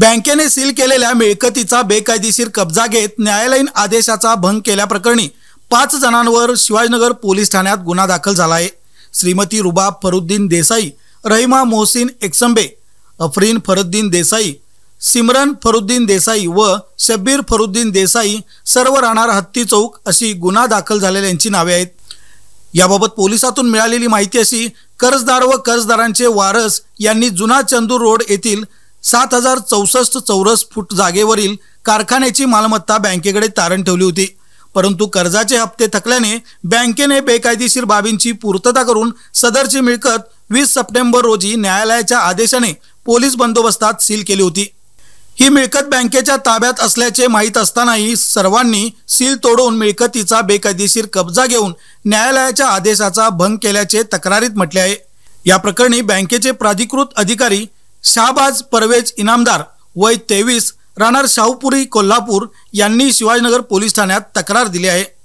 बँकेने सील केलेल्या मिळकतीचा बेकायदेशीर कब्जा घेत न्यायालयीन आदेशाचा भंग केल्याप्रकरणी पाच जणांवर शिवाजीनगर पोलीस ठाण्यात गुन्हा दाखल झाला आहे श्रीमती रुबा फरुद्दीन देसाई रहिमा मोहसिन एक्संबे अफरीन फरुद्दीन देसाई सिमरन फरुद्दीन देसाई व शब्बीर फरुद्दीन देसाई सर्व राहणार हत्ती चौक अशी गुन्हा दाखल झालेल्यांची नावे आहेत याबाबत पोलिसातून मिळालेली माहिती अशी कर्जदार व कर्जदारांचे वारस यांनी जुना चंदूर रोड येथील सात हजार चौसष्ट चौरस फूट जागेवरील कारखान्याची मालमत्ता बँकेकडे तारण ठेवली होती परंतु कर्जाचे हप्ते थकल्याने बँकेने बेकायदेशीर बाबींची पूर्तता करून सदरची मिळकत वीस सप्टेंबर रोजी न्यायालयाच्या आदेशाने पोलीस बंदोबस्तात सील केली होती ही मिळकत बँकेच्या ताब्यात असल्याचे माहीत असतानाही सर्वांनी सील तोडून मिळकतीचा बेकायदेशीर कब्जा घेऊन न्यायालयाच्या आदेशाचा भंग केल्याचे तक्रारीत म्हटले आहे या प्रकरणी बँकेचे प्राधिकृत अधिकारी शाहबाज परवेज इनामदार वय तेवीस राहणार शाहूपुरी कोल्हापूर यांनी शिवाजीनगर पोलीस ठाण्यात तक्रार दिली आहे